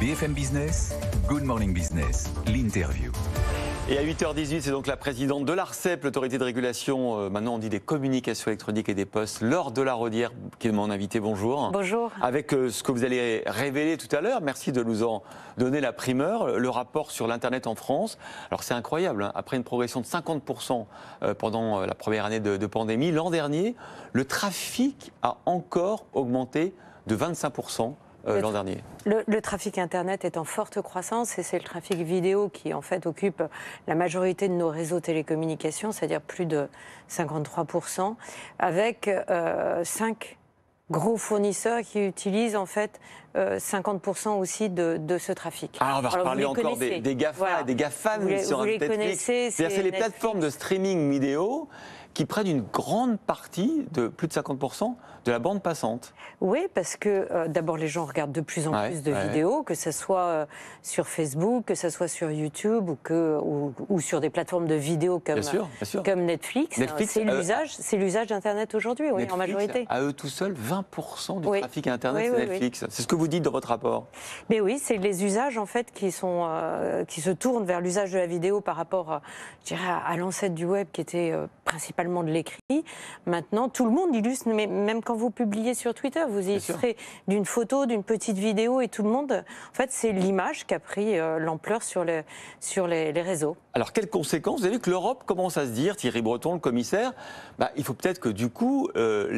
BFM Business, Good Morning Business, l'interview. Et à 8h18, c'est donc la présidente de l'ARCEP, l'autorité de régulation, euh, maintenant on dit des communications électroniques et des postes, Laure de la Rodière, qui est mon invitée, bonjour. Bonjour. Avec euh, ce que vous allez révéler tout à l'heure, merci de nous en donner la primeur, euh, le rapport sur l'Internet en France. Alors c'est incroyable, hein. après une progression de 50% pendant la première année de, de pandémie, l'an dernier, le trafic a encore augmenté de 25%. Euh, l'an dernier. Le, trafic Internet est en forte croissance et c'est le trafic vidéo qui en fait occupe la majorité de nos réseaux télécommunications, c'est-à-dire plus de 53%, avec euh, cinq gros fournisseurs qui utilisent en fait 50% euh, aussi de, ce trafic. Ah, on va reparler encore des, des, GAFA, des GAFAM vous, vous les connaissez, C'est les plateformes de streaming vidéo qui prennent une grande partie de plus de 50% de la bande passante. Oui, parce que euh, d'abord les gens regardent de plus en plus de vidéos, que ce soit euh, sur Facebook, que ce soit sur YouTube ou, que, ou, sur des plateformes de vidéos comme, comme Netflix. c'est l'usage, d'Internet aujourd'hui, oui, en majorité. À eux tout seuls, 20% du trafic Internet, c'est Netflix. C'est ce que vous dites dans votre rapport Mais oui, c'est les usages en fait qui sont euh, qui se tournent vers l'usage de la vidéo par rapport, euh, je dirais, à, l'ancêtre du web qui était euh, principalement de l'écrit. Maintenant, tout le monde illustre, mais même quand vous publiez sur Twitter, vous illustrez d'une photo, d'une petite vidéo, et tout le monde, en fait, c'est l'image qui a pris l'ampleur sur les sur les, réseaux. Alors quelles conséquences Vous avez vu que l'Europe commence à se dire, Thierry Breton, le commissaire, bah, il faut peut-être que du coup les,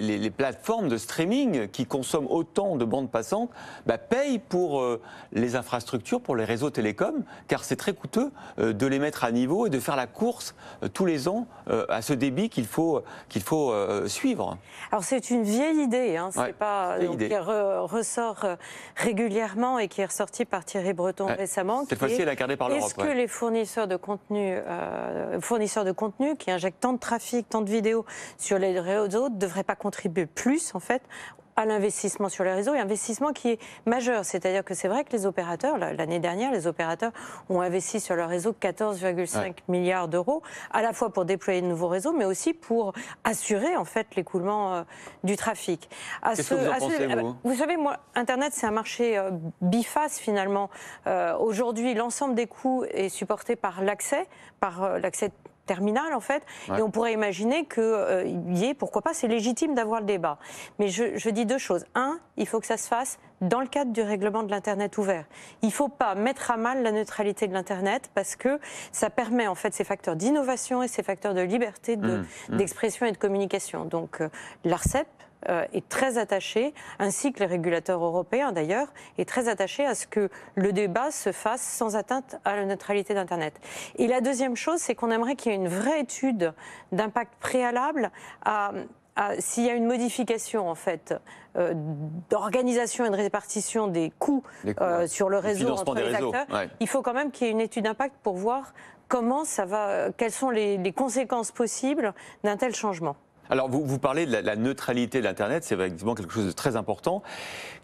les, les plateformes de streaming qui consomment autant de de passante, bah, paye pour euh, les infrastructures, pour les réseaux télécoms, car c'est très coûteux euh, de les mettre à niveau et de faire la course euh, tous les ans à ce débit qu'il faut, faut suivre. Alors c'est une vieille idée, hein, c'est pas donc, idée. qui ressort régulièrement et qui est ressortie par Thierry Breton récemment. Cette fois-ci, elle est par l'Europe. Est-ce que les fournisseurs de contenu, fournisseurs de contenu qui injectent tant de trafic, tant de vidéos sur les réseaux ne devraient pas contribuer plus en fait à l'investissement sur les réseaux, et investissement qui est majeur. C'est-à-dire que c'est vrai que les opérateurs, l'année dernière, les opérateurs ont investi sur leur réseau 14,5 milliards d'euros, à la fois pour déployer de nouveaux réseaux, mais aussi pour assurer en fait l'écoulement euh, du trafic. À ce, que vous, pensez, ah bah, vous, vous savez, moi, Internet, c'est un marché euh, biface finalement. Euh, aujourd'hui, l'ensemble des coûts est supporté par l'accès, par l'accès terminale en fait, et on pourrait imaginer qu'il euh, y ait, pourquoi pas, c'est légitime d'avoir le débat. Mais je, dis deux choses. Un, il faut que ça se fasse dans le cadre du règlement de l'Internet ouvert. Il ne faut pas mettre à mal la neutralité de l'Internet parce que ça permet en fait ces facteurs d'innovation et ces facteurs de liberté mmh, mmh. d'expression et de communication. Donc euh, l'ARCEP euh, est très attaché, ainsi que les régulateurs européens d'ailleurs, est très attaché à ce que le débat se fasse sans atteinte à la neutralité d'Internet. Et la deuxième chose, c'est qu'on aimerait qu'il y ait une vraie étude d'impact préalable à s'il y a une modification en fait euh, d'organisation et de répartition des coûts, euh, sur le réseau entre les acteurs, il faut quand même qu'il y ait une étude d'impact pour voir comment ça va, quelles sont les conséquences possibles d'un tel changement. Alors, vous, parlez de la, neutralité de l'Internet, c'est effectivement quelque chose de très important,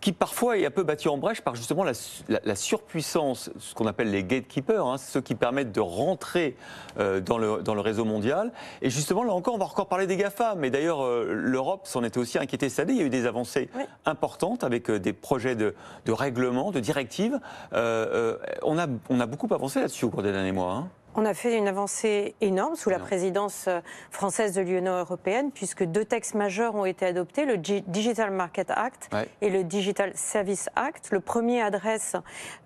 qui parfois est un peu battu en brèche par justement la, surpuissance, ce qu'on appelle les gatekeepers, hein, ceux qui permettent de rentrer euh, dans, le, réseau mondial. Et justement, là encore, on va encore parler des GAFA. Mais d'ailleurs, euh, l'Europe s'en était aussi inquiétée cette année. Il y a eu des avancées importantes avec euh, des projets de, de règlement, de directives. on, a, beaucoup avancé là-dessus au cours des derniers mois. Hein. On a fait une avancée énorme sous la présidence euh, française de l'Union européenne, puisque deux textes majeurs ont été adoptés, le Digital Market Act et le Digital Service Act. Le premier adresse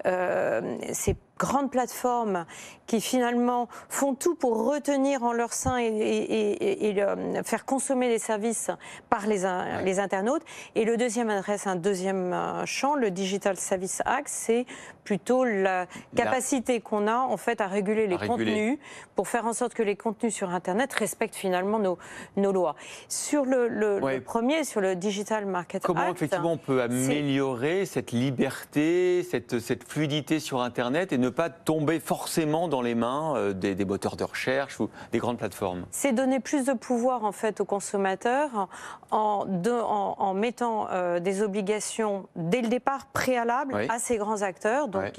euh, grandes plateformes qui finalement font tout pour retenir en leur sein et, euh, faire consommer les services par les, les internautes. Et le deuxième adresse, un deuxième euh, champ, le Digital Service Act, c'est plutôt la capacité qu'on a en fait à réguler les contenus pour faire en sorte que les contenus sur Internet respectent finalement nos, nos lois. Sur le, premier, sur le Digital Market Act... Comment effectivement on peut améliorer cette liberté, cette, cette fluidité sur Internet et ne ne pas tomber forcément dans les mains euh, des, moteurs de recherche ou des grandes plateformes C'est donner plus de pouvoir en fait aux consommateurs en, en, mettant euh, des obligations dès le départ préalables à ces grands acteurs, donc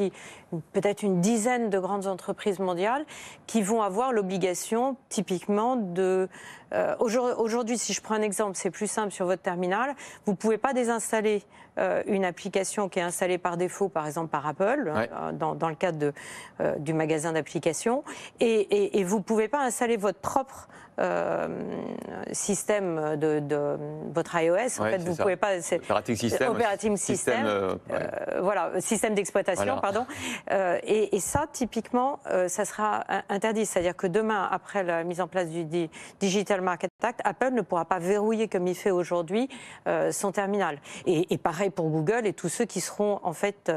peut-être une dizaine de grandes entreprises mondiales qui vont avoir l'obligation typiquement de... Euh, aujourd'hui, si je prends un exemple, c'est plus simple sur votre terminal, vous ne pouvez pas désinstaller euh, une application qui est installée par défaut, par exemple par Apple, euh, dans, le cadre euh, du magasin d'applications, et, et, vous ne pouvez pas installer votre propre euh, système de, votre iOS. en fait, vous pouvez pas. operating system. Euh, euh, voilà, système d'exploitation, pardon. Et, ça, typiquement, ça sera interdit. C'est-à-dire que demain, après la mise en place du, Digital Market Act, Apple ne pourra pas verrouiller comme il fait aujourd'hui son terminal. Et, pareil pour Google et tous ceux qui seront en fait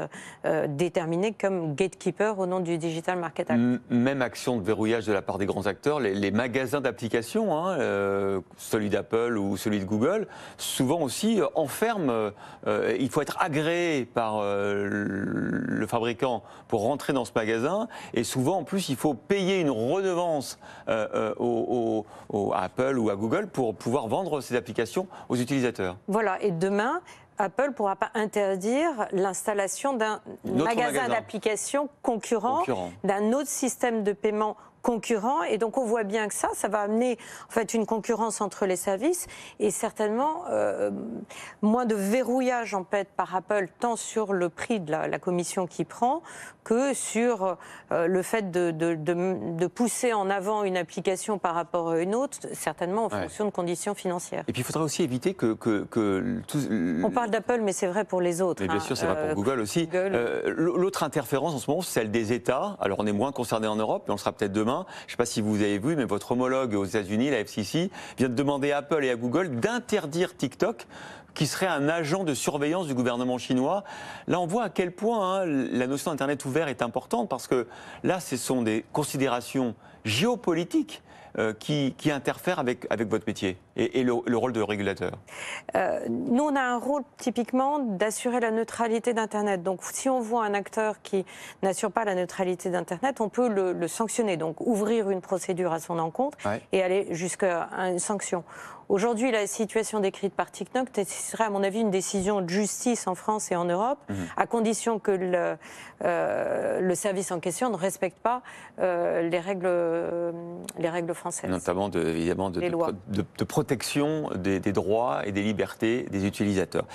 déterminés comme gatekeepers au nom du Digital Market Act. même action de verrouillage de la part des grands acteurs. les, les magasins d'applications applications, hein, euh, celui d'Apple ou celui de Google, souvent aussi euh, enferme. Euh, il faut être agréé par le fabricant pour rentrer dans ce magasin. Et souvent, en plus, il faut payer une redevance à Apple ou à Google pour pouvoir vendre ces applications aux utilisateurs. Voilà. Et demain, Apple ne pourra pas interdire l'installation d'un magasin, d'applications concurrent. d'un autre système de paiement concurrents. Et donc on voit bien que ça, ça va amener en fait une concurrence entre les services et certainement euh, moins de verrouillage en par Apple tant sur le prix de la, commission qui prend que sur euh, le fait de, de, pousser en avant une application par rapport à une autre, certainement en fonction de conditions financières. Et puis il faudra aussi éviter que, on parle d'Apple, mais c'est vrai pour les autres. Mais bien hein, sûr, c'est vrai pour euh, Google aussi. L'autre interférence en ce moment, c'est celle des États. Alors on est moins concerné en Europe, mais on sera peut-être demain je ne sais pas si vous avez vu, mais votre homologue aux États-Unis, la FCC, vient de demander à Apple et à Google d'interdire TikTok qui serait un agent de surveillance du gouvernement chinois. Là, on voit à quel point hein, la notion d'Internet ouvert est importante, parce que là, ce sont des considérations géopolitiques euh, qui, qui, interfèrent avec, avec votre métier et, le, rôle de régulateur euh, Nous, on a un rôle typiquement d'assurer la neutralité d'Internet. Donc, si on voit un acteur qui n'assure pas la neutralité d'Internet, on peut le, sanctionner, donc ouvrir une procédure à son encontre et aller jusqu'à une sanction. Aujourd'hui, la situation décrite par TikTok serait, à mon avis, une décision de justice en France et en Europe, mhm. à condition que euh, le, service en question ne respecte pas euh, les, règles, euh, les règles françaises. Notamment, évidemment, de, protection des, droits et des libertés des utilisateurs.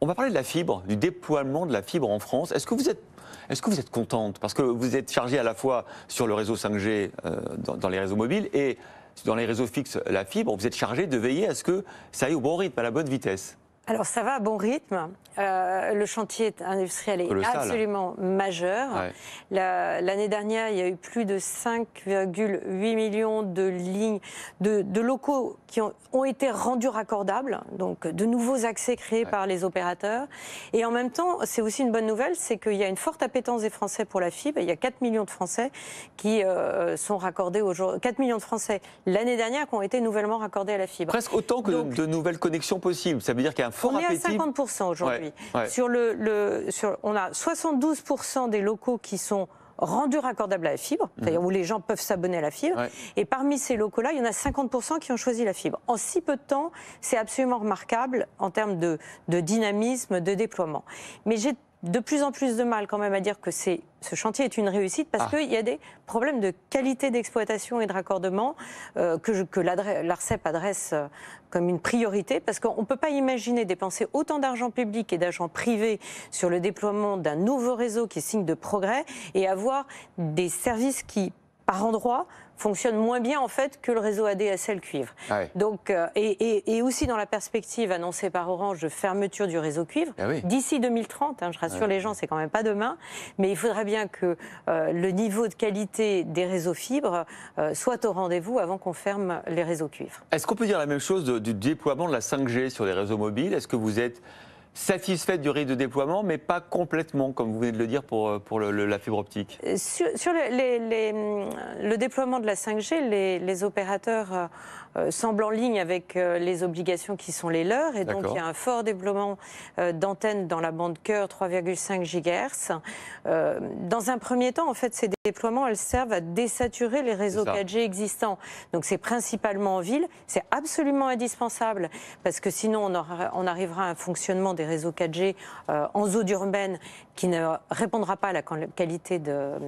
on va parler de la fibre, du déploiement de la fibre en France. Est-ce que vous êtes est-ce que vous êtes contente Parce que vous êtes chargée à la fois sur le réseau 5G dans, les réseaux mobiles et dans les réseaux fixes, la fibre, vous êtes chargé de veiller à ce que ça aille au bon rythme, à la bonne vitesse. Alors ça va à bon rythme. Euh, le chantier industriel est absolument majeur. L'année dernière, il y a eu plus de 5,8 millions de lignes de, locaux qui ont, été rendus raccordables, donc de nouveaux accès créés par les opérateurs. Et en même temps, c'est aussi une bonne nouvelle, c'est qu'il y a une forte appétence des Français pour la fibre. Il y a 4 millions de Français qui euh, sont raccordés aujourd'hui. 4 millions de Français l'année dernière qui ont été nouvellement raccordés à la fibre. Presque autant que de, nouvelles connexions possibles. Ça veut dire qu'il on est à 50% aujourd'hui. Sur le, on a 72% des locaux qui sont rendus raccordables à la fibre, mhm. c'est-à-dire où les gens peuvent s'abonner à la fibre. Et parmi ces locaux-là, il y en a 50% qui ont choisi la fibre. En si peu de temps, c'est absolument remarquable en termes de, de dynamisme, de déploiement. Mais j'ai de plus en plus de mal quand même à dire que c'est ce chantier est une réussite parce ah. qu'il y a des problèmes de qualité d'exploitation et de raccordement euh, que, l'ARCEP adresse euh, comme une priorité parce qu'on ne peut pas imaginer dépenser autant d'argent public et d'argent privé sur le déploiement d'un nouveau réseau qui est signe de progrès et avoir des services qui, par endroits, fonctionne moins bien en fait que le réseau ADSL cuivre. Ah Donc, euh, et, aussi dans la perspective annoncée par Orange de fermeture du réseau cuivre ah d'ici 2030. Hein, je rassure ah les gens, c'est quand même pas demain, mais il faudra bien que euh, le niveau de qualité des réseaux fibres euh, soit au rendez-vous avant qu'on ferme les réseaux cuivre. Est-ce qu'on peut dire la même chose du déploiement de la 5G sur les réseaux mobiles Est-ce que vous êtes satisfaite du rythme de déploiement, mais pas complètement, comme vous venez de le dire, pour, euh, pour la fibre optique euh, Sur, le, les, le, déploiement de la 5G, les, opérateurs euh, semblent en ligne avec les obligations qui sont les leurs. Et donc, il y a un fort déploiement d'antennes dans la bande cœur 3,5 GHz. dans un premier temps, en fait, c'est déploiement, elles servent à désaturer les réseaux 4G existants. Donc c'est principalement en ville. C'est absolument indispensable parce que sinon on, arrivera à un fonctionnement des réseaux 4G euh, en zone urbaine qui ne répondra pas à la qualité de, euh,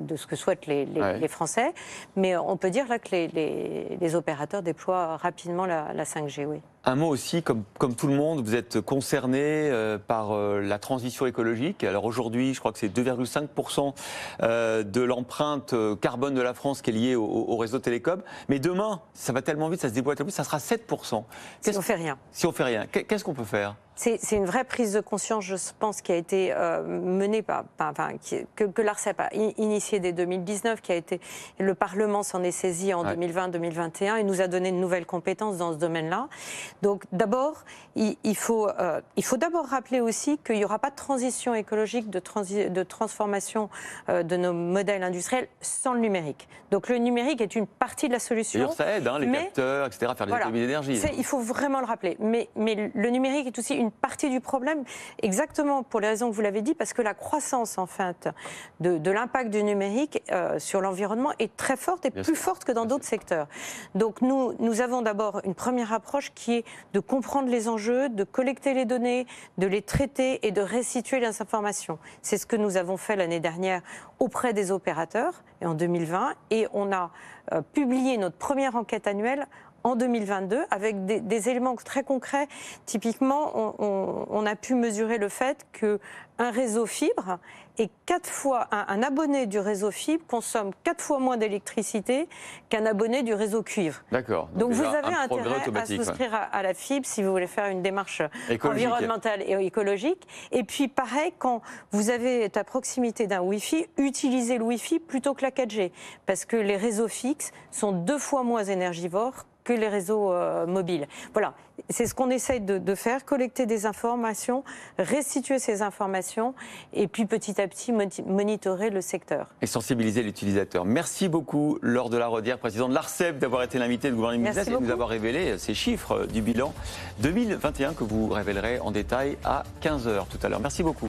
de ce que souhaitent les, Français. Mais euh, on peut dire là que les, opérateurs déploient rapidement la, 5G, oui. Un mot aussi, comme, comme, tout le monde, vous êtes concerné euh, par la transition écologique. Alors aujourd'hui, je crois que c'est 2,5% de l'empreinte carbone de la France qui est liée au, réseau télécom. Mais demain, ça va tellement vite, ça se déploie tellement vite, ça sera 7%. Si on fait rien. Si on fait rien, qu'est-ce qu'on peut faire c'est une vraie prise de conscience, je pense, qui a été euh, menée par, que, l'ARCEP a initiée dès 2019, qui a été le Parlement s'en est saisi en 2020-2021 et nous a donné de nouvelles compétences dans ce domaine-là. Donc d'abord, il, euh, faut, d'abord rappeler aussi qu'il n'y aura pas de transition écologique, de, transformation euh, de nos modèles industriels sans le numérique. Donc le numérique est une partie de la solution. Ça aide, hein, les capteurs, etc., faire des économies d'énergie. Il faut vraiment le rappeler. Mais, mais le numérique est aussi partie du problème, exactement pour les raisons que vous l'avez dit, parce que la croissance, en fait, de, l'impact du numérique euh, sur l'environnement est très forte et plus forte que dans d'autres secteurs. Donc nous, nous avons d'abord une première approche qui est de comprendre les enjeux, de collecter les données, de les traiter et de restituer les informations. C'est ce que nous avons fait l'année dernière auprès des opérateurs et en 2020 et on a euh, publié notre première enquête annuelle en 2022 avec des, éléments très concrets. Typiquement, on, a pu mesurer le fait que un réseau fibre et quatre fois un, abonné du réseau fibre consomme quatre fois moins d'électricité qu'un abonné du réseau cuivre. D'accord. Donc, vous avez intérêt à souscrire à, la fibre si vous voulez faire une démarche environnementale et écologique. Et puis pareil, quand vous avez à proximité d'un Wi-Fi, utilisez le Wi-Fi plutôt que la 4G parce que les réseaux fixes sont deux fois moins énergivores que les réseaux euh, mobiles. Voilà, c'est ce qu'on essaye de, de faire, collecter des informations, restituer ces informations et puis petit à petit monitorer le secteur. Et sensibiliser l'utilisateur. Merci beaucoup, Laure de la Rodière, présidente de l'ARCEP, d'avoir été l'invité de Gouvernement et de nous avoir révélé euh, ces chiffres euh, du bilan 2021 que vous révélerez en détail à 15h tout à l'heure. Merci beaucoup.